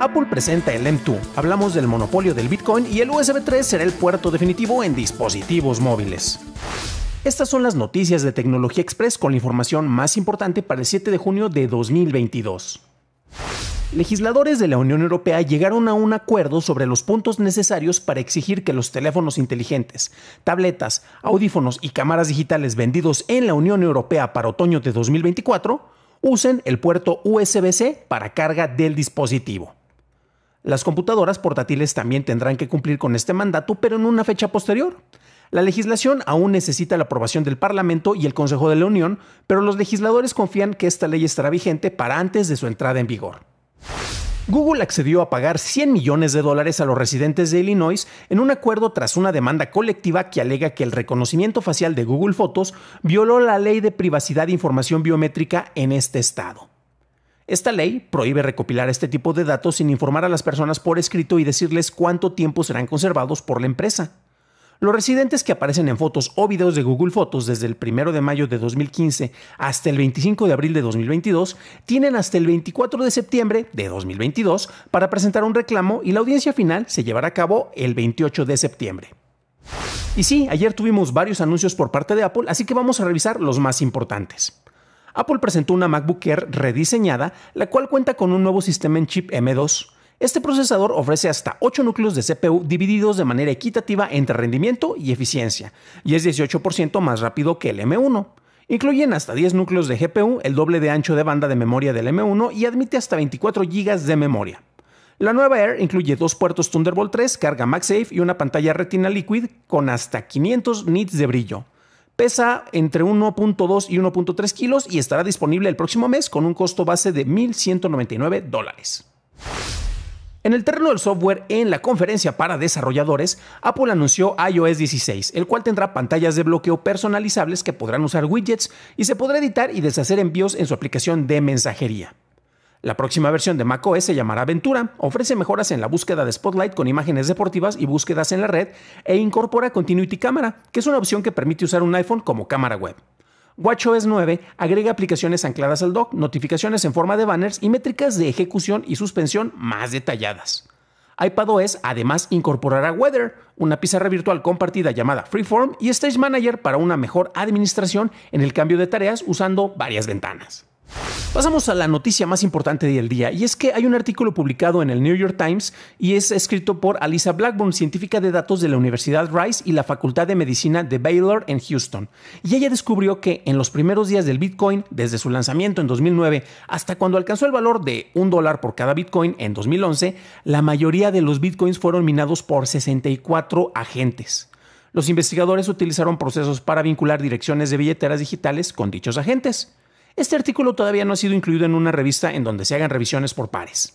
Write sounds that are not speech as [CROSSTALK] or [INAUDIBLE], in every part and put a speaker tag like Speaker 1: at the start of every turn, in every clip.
Speaker 1: Apple presenta el M2. Hablamos del monopolio del Bitcoin y el USB 3 será el puerto definitivo en dispositivos móviles. Estas son las noticias de Tecnología Express con la información más importante para el 7 de junio de 2022. Legisladores de la Unión Europea llegaron a un acuerdo sobre los puntos necesarios para exigir que los teléfonos inteligentes, tabletas, audífonos y cámaras digitales vendidos en la Unión Europea para otoño de 2024 usen el puerto USB-C para carga del dispositivo. Las computadoras portátiles también tendrán que cumplir con este mandato, pero en una fecha posterior. La legislación aún necesita la aprobación del Parlamento y el Consejo de la Unión, pero los legisladores confían que esta ley estará vigente para antes de su entrada en vigor. Google accedió a pagar 100 millones de dólares a los residentes de Illinois en un acuerdo tras una demanda colectiva que alega que el reconocimiento facial de Google Fotos violó la ley de privacidad de información biométrica en este estado. Esta ley prohíbe recopilar este tipo de datos sin informar a las personas por escrito y decirles cuánto tiempo serán conservados por la empresa. Los residentes que aparecen en fotos o videos de Google Fotos desde el 1 de mayo de 2015 hasta el 25 de abril de 2022 tienen hasta el 24 de septiembre de 2022 para presentar un reclamo y la audiencia final se llevará a cabo el 28 de septiembre. Y sí, ayer tuvimos varios anuncios por parte de Apple, así que vamos a revisar los más importantes. Apple presentó una MacBook Air rediseñada, la cual cuenta con un nuevo sistema en chip M2, este procesador ofrece hasta 8 núcleos de CPU divididos de manera equitativa entre rendimiento y eficiencia, y es 18% más rápido que el M1. Incluyen hasta 10 núcleos de GPU, el doble de ancho de banda de memoria del M1 y admite hasta 24 GB de memoria. La nueva Air incluye dos puertos Thunderbolt 3, carga MagSafe y una pantalla Retina Liquid con hasta 500 nits de brillo. Pesa entre 1.2 y 1.3 kilos y estará disponible el próximo mes con un costo base de 1.199 dólares. En el terreno del software, en la conferencia para desarrolladores, Apple anunció iOS 16, el cual tendrá pantallas de bloqueo personalizables que podrán usar widgets y se podrá editar y deshacer envíos en su aplicación de mensajería. La próxima versión de macOS se llamará Ventura, ofrece mejoras en la búsqueda de Spotlight con imágenes deportivas y búsquedas en la red e incorpora Continuity Camera, que es una opción que permite usar un iPhone como cámara web. WatchOS 9 agrega aplicaciones ancladas al dock, notificaciones en forma de banners y métricas de ejecución y suspensión más detalladas. iPadOS además incorporará Weather, una pizarra virtual compartida llamada Freeform y Stage Manager para una mejor administración en el cambio de tareas usando varias ventanas. Pasamos a la noticia más importante del día, y es que hay un artículo publicado en el New York Times y es escrito por Alisa Blackburn, científica de datos de la Universidad Rice y la Facultad de Medicina de Baylor en Houston. Y ella descubrió que en los primeros días del Bitcoin, desde su lanzamiento en 2009 hasta cuando alcanzó el valor de un dólar por cada Bitcoin en 2011, la mayoría de los Bitcoins fueron minados por 64 agentes los investigadores utilizaron procesos para vincular direcciones de billeteras digitales con dichos agentes. Este artículo todavía no ha sido incluido en una revista en donde se hagan revisiones por pares.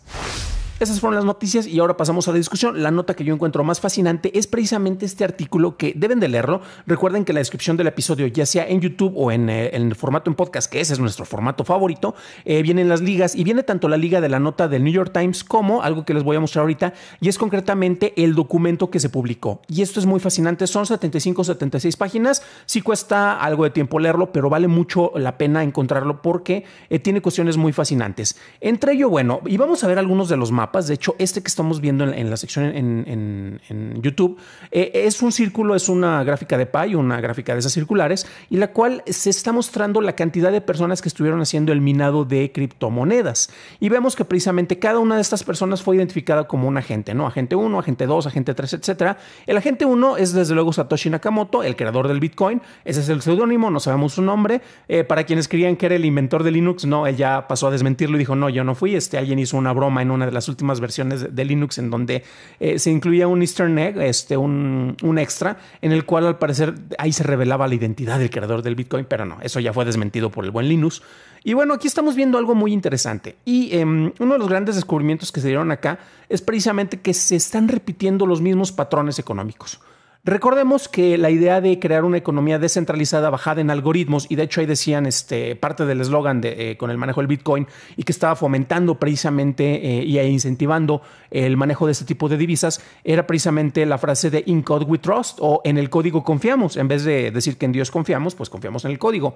Speaker 1: Esas fueron las noticias y ahora pasamos a la discusión. La nota que yo encuentro más fascinante es precisamente este artículo que deben de leerlo. Recuerden que la descripción del episodio, ya sea en YouTube o en, eh, el formato en podcast, que ese es nuestro formato favorito, viene eh, vienen las ligas y viene tanto la liga de la nota del New York Times como algo que les voy a mostrar ahorita y es concretamente el documento que se publicó. Y esto es muy fascinante, son 75, 76 páginas. Sí cuesta algo de tiempo leerlo, pero vale mucho la pena encontrarlo porque eh, tiene cuestiones muy fascinantes. Entre ello, bueno, y vamos a ver algunos de los mapas de hecho, este que estamos viendo en, la sección en, YouTube eh, es un círculo, es una gráfica de pay, una gráfica de esas circulares, y la cual se está mostrando la cantidad de personas que estuvieron haciendo el minado de criptomonedas. Y vemos que precisamente cada una de estas personas fue identificada como un agente, ¿no? Agente 1, agente 2, agente 3, etcétera. El agente 1 es desde luego Satoshi Nakamoto, el creador del Bitcoin. Ese es el seudónimo, no sabemos su nombre. Eh, para quienes creían que era el inventor de Linux, no, él ya pasó a desmentirlo y dijo, no, yo no fui, este alguien hizo una broma en una de las últimas últimas versiones de, Linux en donde eh, se incluía un Eastern egg, este, un, extra, en el cual al parecer ahí se revelaba la identidad del creador del Bitcoin, pero no, eso ya fue desmentido por el buen Linux. Y bueno, aquí estamos viendo algo muy interesante. Y em, uno de los grandes descubrimientos que se dieron acá es precisamente que se están repitiendo los mismos patrones económicos. Recordemos que la idea de crear una economía descentralizada bajada en algoritmos, y de hecho ahí decían este, parte del eslogan de, eh, con el manejo del Bitcoin y que estaba fomentando precisamente e y incentivando el manejo de este tipo de divisas, era precisamente la frase de In Code We Trust o en el código confiamos. En vez de decir que en Dios confiamos, pues confiamos en el código.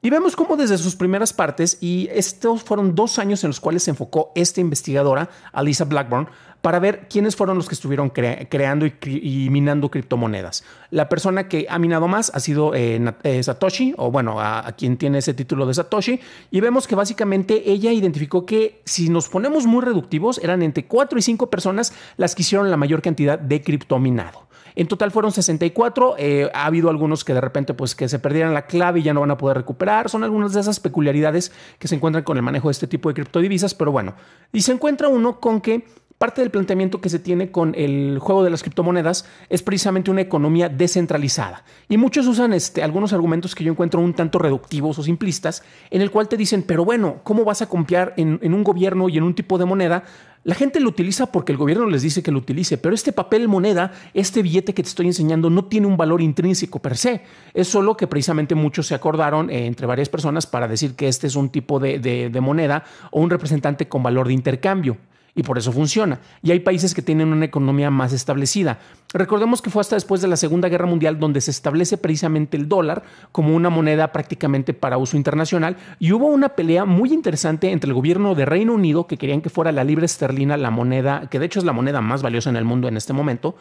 Speaker 1: Y vemos cómo desde sus primeras partes, y estos fueron dos años en los cuales se enfocó esta investigadora, Alisa Blackburn, para ver quiénes fueron los que estuvieron creando y, minando criptomonedas. La persona que ha minado más ha sido eh, eh, Satoshi, o bueno, a, quien tiene ese título de Satoshi, y vemos que básicamente ella identificó que si nos ponemos muy reductivos, eran entre 4 y 5 personas las que hicieron la mayor cantidad de criptominado. En total fueron 64. Eh, ha habido algunos que de repente pues que se perdieran la clave y ya no van a poder recuperar. Son algunas de esas peculiaridades que se encuentran con el manejo de este tipo de criptodivisas. Pero bueno, y se encuentra uno con que parte del planteamiento que se tiene con el juego de las criptomonedas es precisamente una economía descentralizada. Y muchos usan este, algunos argumentos que yo encuentro un tanto reductivos o simplistas, en el cual te dicen, pero bueno, ¿cómo vas a confiar en, un gobierno y en un tipo de moneda? La gente lo utiliza porque el gobierno les dice que lo utilice, pero este papel moneda, este billete que te estoy enseñando, no tiene un valor intrínseco per se. Es solo que precisamente muchos se acordaron eh, entre varias personas para decir que este es un tipo de moneda o un representante con valor de intercambio y por eso funciona. Y hay países que tienen una economía más establecida. Recordemos que fue hasta después de la Segunda Guerra Mundial donde se establece precisamente el dólar como una moneda prácticamente para uso internacional y hubo una pelea muy interesante entre el gobierno de Reino Unido que querían que fuera la libra esterlina la moneda, que de hecho es la moneda más valiosa en el mundo en este momento,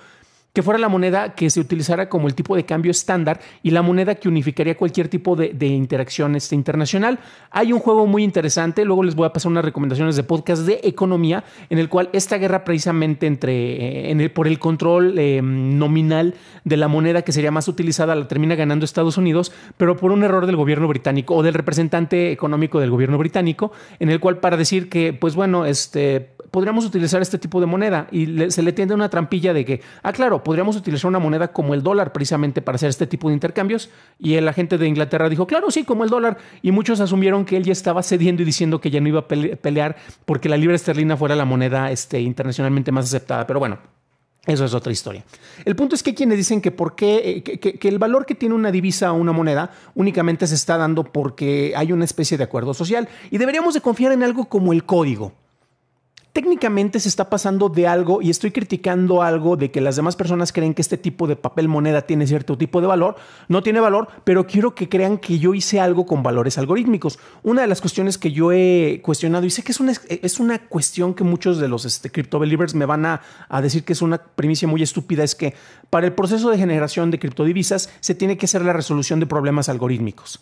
Speaker 1: que fuera la moneda que se utilizara como el tipo de cambio estándar y la moneda que unificaría cualquier tipo de, interacción este, internacional. Hay un juego muy interesante, luego les voy a pasar unas recomendaciones de podcast de economía, en el cual esta guerra precisamente entre, eh, en el, por el control em, nominal de la moneda que sería más utilizada la termina ganando Estados Unidos, pero por un error del gobierno británico o del representante económico del gobierno británico, en el cual para decir que, pues bueno, este podríamos utilizar este tipo de moneda y se le tiende una trampilla de que, ah, claro, podríamos utilizar una moneda como el dólar precisamente para hacer este tipo de intercambios. Y el agente de Inglaterra dijo, claro, sí, como el dólar. Y muchos asumieron que él ya estaba cediendo y diciendo que ya no iba a pelear porque la libra esterlina fuera la moneda este, internacionalmente más aceptada. Pero bueno, eso es otra historia. El punto es que quienes dicen que, por qué, eh, que, el valor que tiene una divisa o una moneda únicamente se está dando porque hay una especie de acuerdo social y deberíamos de confiar en algo como el código técnicamente se está pasando de algo y estoy criticando algo de que las demás personas creen que este tipo de papel moneda tiene cierto tipo de valor, no tiene valor, pero quiero que crean que yo hice algo con valores algorítmicos. Una de las cuestiones que yo he cuestionado y sé que es una, es una cuestión que muchos de los este, believers me van a, a decir que es una primicia muy estúpida, es que para el proceso de generación de criptodivisas se tiene que hacer la resolución de problemas algorítmicos.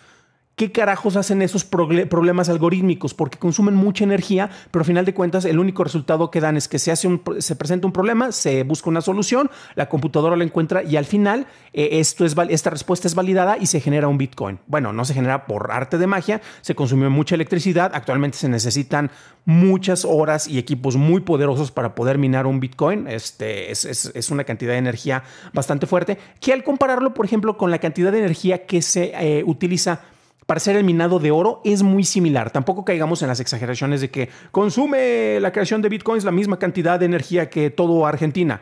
Speaker 1: ¿Qué carajos hacen esos problemas algorítmicos? Porque consumen mucha energía, pero al final de cuentas el único resultado que dan es que se, hace un, se presenta un problema, se busca una solución, la computadora la encuentra y al final eh, esto es, esta respuesta es validada y se genera un Bitcoin. Bueno, no se genera por arte de magia, se consumió mucha electricidad, actualmente se necesitan muchas horas y equipos muy poderosos para poder minar un Bitcoin, este, es, una cantidad de energía bastante fuerte, que al compararlo, por ejemplo, con la cantidad de energía que se eh, utiliza para ser el minado de oro es muy similar. Tampoco caigamos en las exageraciones de que consume la creación de bitcoins la misma cantidad de energía que todo Argentina.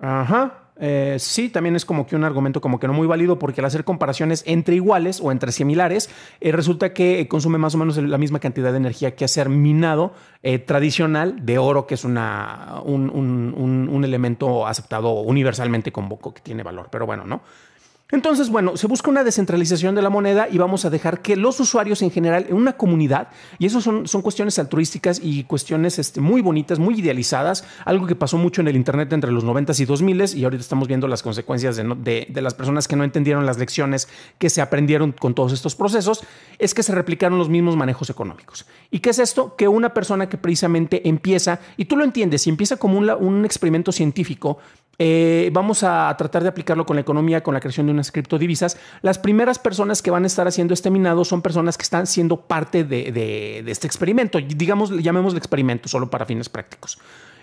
Speaker 1: Ajá. Eh, sí, también es como que un argumento como que no muy válido porque al hacer comparaciones entre iguales o entre similares, eh, resulta que consume más o menos la misma cantidad de energía que hacer minado eh, tradicional de oro, que es un, elemento aceptado universalmente como que tiene valor. Pero bueno, ¿no? Entonces, bueno, se busca una descentralización de la moneda y vamos a dejar que los usuarios en general, en una comunidad, y eso son, son cuestiones altruísticas y cuestiones este, muy bonitas, muy idealizadas, algo que pasó mucho en el Internet entre los 90 y 2000 y ahorita estamos viendo las consecuencias de, las personas que no entendieron las lecciones que se aprendieron con todos estos procesos, es que se replicaron los mismos manejos económicos. ¿Y qué es esto? Que una persona que precisamente empieza, y tú lo entiendes, si empieza como un experimento científico, eh, vamos a tratar de aplicarlo con la economía, con la creación de unas criptodivisas. Las primeras personas que van a estar haciendo este minado son personas que están siendo parte de, este experimento. Digamos, llamémosle experimento, solo para fines prácticos.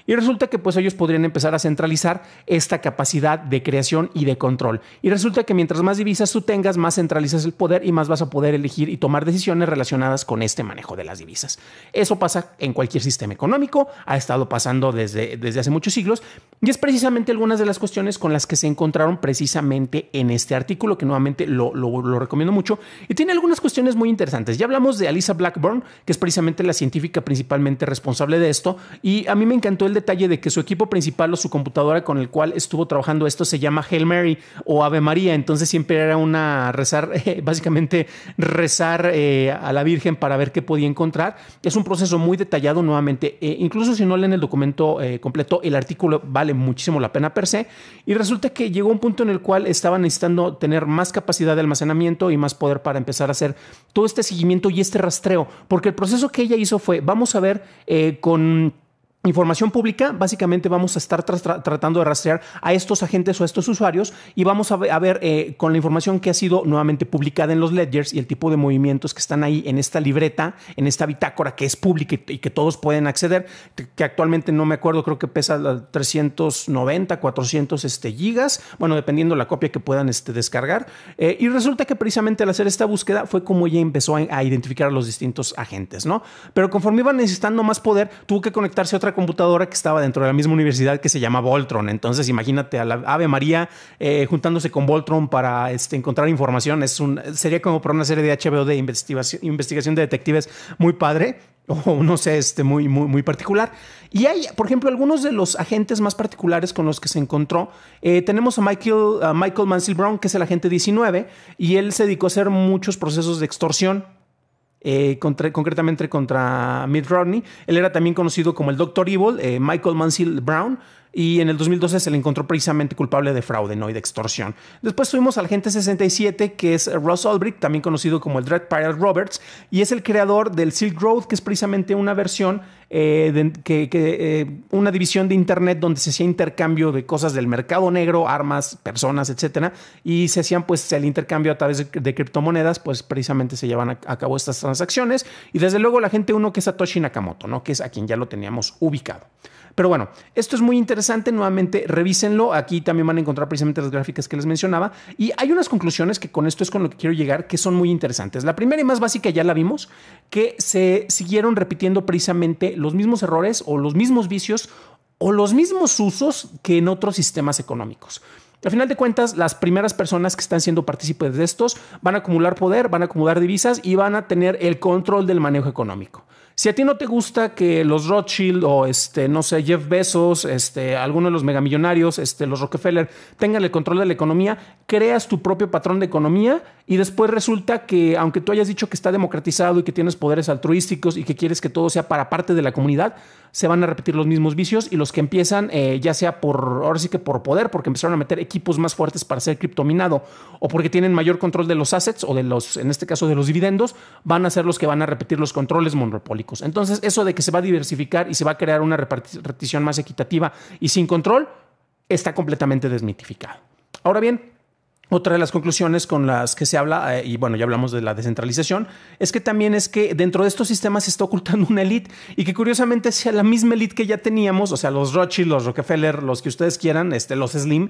Speaker 1: Y resulta que pues ellos podrían empezar a centralizar esta capacidad de creación y de control. Y resulta que mientras más divisas tú tengas, más centralizas el poder y más vas a poder elegir y tomar decisiones relacionadas con este manejo de las divisas. Eso pasa en cualquier sistema económico, ha estado pasando desde, desde hace muchos siglos y es precisamente algunas de las cuestiones con las que se encontraron precisamente en este artículo que nuevamente lo, lo, lo recomiendo mucho y tiene algunas cuestiones muy interesantes. Ya hablamos de Alisa Blackburn, que es precisamente la científica principalmente responsable de esto y a mí me encantó el detalle de que su equipo principal o su computadora con el cual estuvo trabajando esto se llama Hail Mary o Ave María, entonces siempre era una rezar, [LAUGHS] eh, básicamente rezar eh, a la Virgen para ver qué podía encontrar. Es un proceso muy detallado nuevamente, eh, incluso si no leen el documento completo, el artículo vale muchísimo la pena per se. Y resulta que llegó un punto en el cual estaba necesitando tener más capacidad de almacenamiento y más poder para empezar a hacer todo este seguimiento y este rastreo, porque el proceso que ella hizo fue, vamos a ver con información pública, básicamente vamos a estar tratando de rastrear a estos agentes o a estos usuarios y vamos a, ver eh, con la información que ha sido nuevamente publicada en los ledgers y el tipo de movimientos que están ahí en esta libreta, en esta bitácora que es pública y, que todos pueden acceder, que actualmente no me acuerdo, creo que pesa 390, 400 este, gigas, bueno, dependiendo la copia que puedan este, descargar. Eh, y resulta que precisamente al hacer esta búsqueda fue como ella empezó a, identificar a los distintos agentes, ¿no? Pero conforme iban necesitando más poder, tuvo que conectarse a otra computadora que estaba dentro de la misma universidad que se llama Voltron. Entonces, imagínate a la Ave María eh, juntándose con Voltron para este, encontrar información. Es un, sería como para una serie de HBO de investigación, investigación de detectives muy padre [LAUGHS] o no sé, este, muy, muy, muy particular. Y hay, por ejemplo, algunos de los agentes más particulares con los que se encontró. Eh, tenemos a Michael, a Michael Mansell Brown, que es el agente 19, y él se dedicó a hacer muchos procesos de extorsión eh, concretamente contra Mitt Romney. Él era también conocido como el Doctor Evil, eh, Michael Mansell Brown, y en el 2012 se le encontró precisamente culpable de fraude ¿no? y de extorsión. Después tuvimos al agente 67, que es Ross Ulbricht, también conocido como el Dread Pirate Roberts, y es el creador del Silk Road, que es precisamente una versión eh, que, eh, una división de Internet donde se hacía intercambio de cosas del mercado negro, armas, personas, etcétera, y se hacían pues el intercambio a través de, criptomonedas, pues precisamente se llevan a, cabo estas transacciones. Y desde luego la gente uno que es Satoshi Nakamoto, ¿no? Que es a quien ya lo teníamos ubicado. Pero bueno, esto es muy interesante. Nuevamente, revísenlo. Aquí también van a encontrar precisamente las gráficas que les mencionaba. Y hay unas conclusiones que con esto es con lo que quiero llegar que son muy interesantes. La primera y más básica ya la vimos, que se siguieron repitiendo precisamente los mismos errores o los mismos vicios o los mismos usos que en otros sistemas económicos. Al final de cuentas, las primeras personas que están siendo partícipes de estos van a acumular poder, van a acumular divisas y van a tener el control del manejo económico. Si a ti no te gusta que los Rothschild o este, no sé, Jeff Bezos, este, alguno de los megamillonarios, este, los Rockefeller, tengan el control de la economía, creas tu propio patrón de economía y después resulta que, aunque tú hayas dicho que está democratizado y que tienes poderes altruísticos y que quieres que todo sea para parte de la comunidad, se van a repetir los mismos vicios y los que empiezan, eh, ya sea por, ahora sí que por poder, porque empezaron a meter equipos más fuertes para ser criptominado o porque tienen mayor control de los assets o de los, en este caso, de los dividendos, van a ser los que van a repetir los controles monopólicos entonces, eso de que se va a diversificar y se va a crear una repartición más equitativa y sin control, está completamente desmitificado. Ahora bien, otra de las conclusiones con las que se habla, eh, y bueno, ya hablamos de la descentralización, es que también es que dentro de estos sistemas se está ocultando una élite y que curiosamente sea la misma élite que ya teníamos, o sea, los Rothschild, los Rockefeller, los que ustedes quieran, este, los Slim,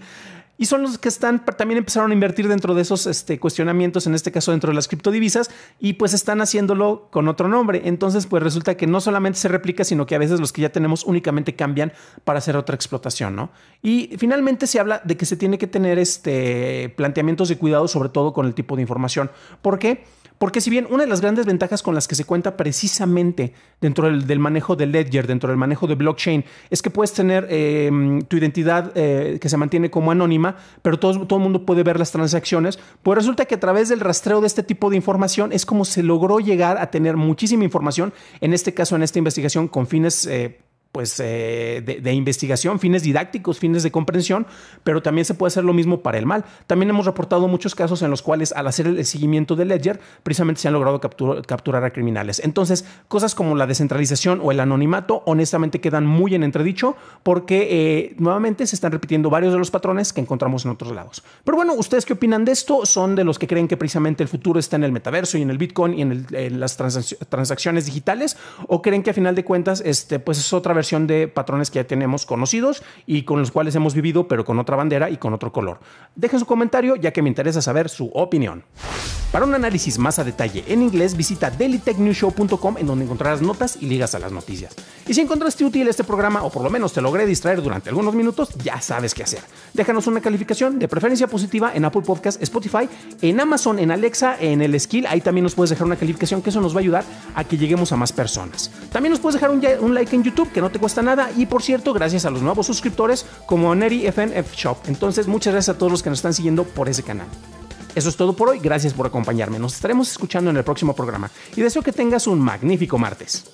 Speaker 1: y son los que están, también empezaron a invertir dentro de esos este, cuestionamientos, en este caso dentro de las criptodivisas, y pues están haciéndolo con otro nombre. Entonces, pues resulta que no solamente se replica, sino que a veces los que ya tenemos únicamente cambian para hacer otra explotación, ¿no? Y finalmente se habla de que se tiene que tener este, planteamientos de cuidado, sobre todo con el tipo de información. ¿Por qué? Porque si bien una de las grandes ventajas con las que se cuenta precisamente dentro del, manejo de Ledger, dentro del manejo de blockchain, es que puedes tener em, tu identidad eh, que se mantiene como anónima, pero todo, todo el mundo puede ver las transacciones, pues resulta que a través del rastreo de este tipo de información es como se logró llegar a tener muchísima información, en este caso, en esta investigación, con fines eh, pues, eh, de, investigación, fines didácticos, fines de comprensión, pero también se puede hacer lo mismo para el mal. También hemos reportado muchos casos en los cuales al hacer el seguimiento de Ledger, precisamente se han logrado capturar a criminales. Entonces, cosas como la descentralización o el anonimato, honestamente, quedan muy en entredicho porque eh, nuevamente se están repitiendo varios de los patrones que encontramos en otros lados. Pero bueno, ¿ustedes qué opinan de esto? ¿Son de los que creen que precisamente el futuro está en el metaverso y en el Bitcoin y en, las transacciones digitales? ¿O creen que a final de cuentas, este, pues es otra versión de patrones que ya tenemos conocidos y con los cuales hemos vivido, pero con otra bandera y con otro color. Dejen su comentario ya que me interesa saber su opinión. Para un análisis más a detalle en inglés, visita dailytechnewshow.com en donde encontrarás notas y ligas a las noticias. Y si encontraste útil este programa o por lo menos te logré distraer durante algunos minutos, ya sabes qué hacer. Déjanos una calificación de preferencia positiva en Apple Podcast, Spotify, en Amazon, en Alexa, en el Skill. Ahí también nos puedes dejar una calificación que eso nos va a ayudar a que lleguemos a más personas. También nos puedes dejar un, un like en YouTube que no cuesta nada. Y por cierto, gracias a los nuevos suscriptores como Neri FNF Shop. Entonces, muchas gracias a todos los que nos están siguiendo por ese canal. Eso es todo por hoy, gracias por acompañarme. Nos estaremos escuchando en el próximo programa y deseo que tengas un magnífico martes.